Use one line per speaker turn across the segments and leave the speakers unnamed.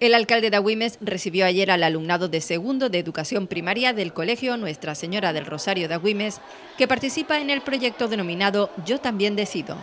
El alcalde de Agüimes recibió ayer al alumnado de segundo de educación primaria del colegio Nuestra Señora del Rosario de que participa en el proyecto denominado Yo también decido.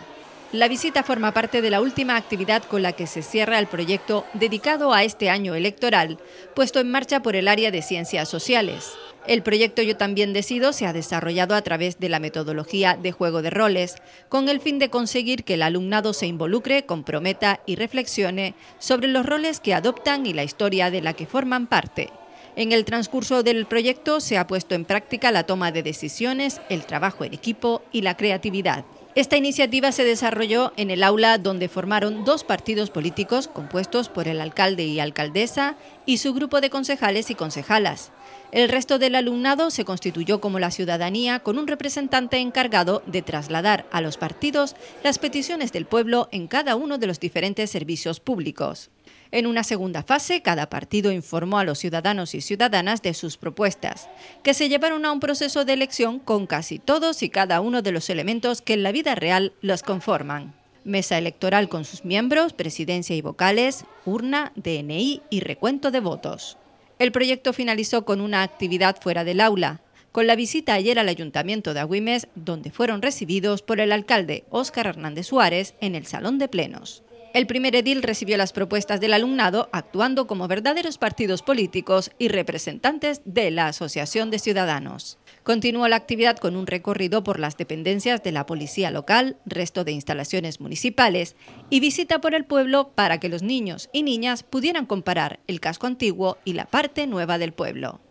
La visita forma parte de la última actividad con la que se cierra el proyecto dedicado a este año electoral, puesto en marcha por el área de ciencias sociales. El proyecto Yo también decido se ha desarrollado a través de la metodología de juego de roles, con el fin de conseguir que el alumnado se involucre, comprometa y reflexione sobre los roles que adoptan y la historia de la que forman parte. En el transcurso del proyecto se ha puesto en práctica la toma de decisiones, el trabajo en equipo y la creatividad. Esta iniciativa se desarrolló en el aula donde formaron dos partidos políticos compuestos por el alcalde y alcaldesa y su grupo de concejales y concejalas. El resto del alumnado se constituyó como la ciudadanía con un representante encargado de trasladar a los partidos las peticiones del pueblo en cada uno de los diferentes servicios públicos. En una segunda fase, cada partido informó a los ciudadanos y ciudadanas de sus propuestas, que se llevaron a un proceso de elección con casi todos y cada uno de los elementos que en la vida real los conforman. Mesa electoral con sus miembros, presidencia y vocales, urna, DNI y recuento de votos. El proyecto finalizó con una actividad fuera del aula, con la visita ayer al Ayuntamiento de Agüimes, donde fueron recibidos por el alcalde Óscar Hernández Suárez en el Salón de Plenos. El primer edil recibió las propuestas del alumnado actuando como verdaderos partidos políticos y representantes de la Asociación de Ciudadanos. Continuó la actividad con un recorrido por las dependencias de la policía local, resto de instalaciones municipales y visita por el pueblo para que los niños y niñas pudieran comparar el casco antiguo y la parte nueva del pueblo.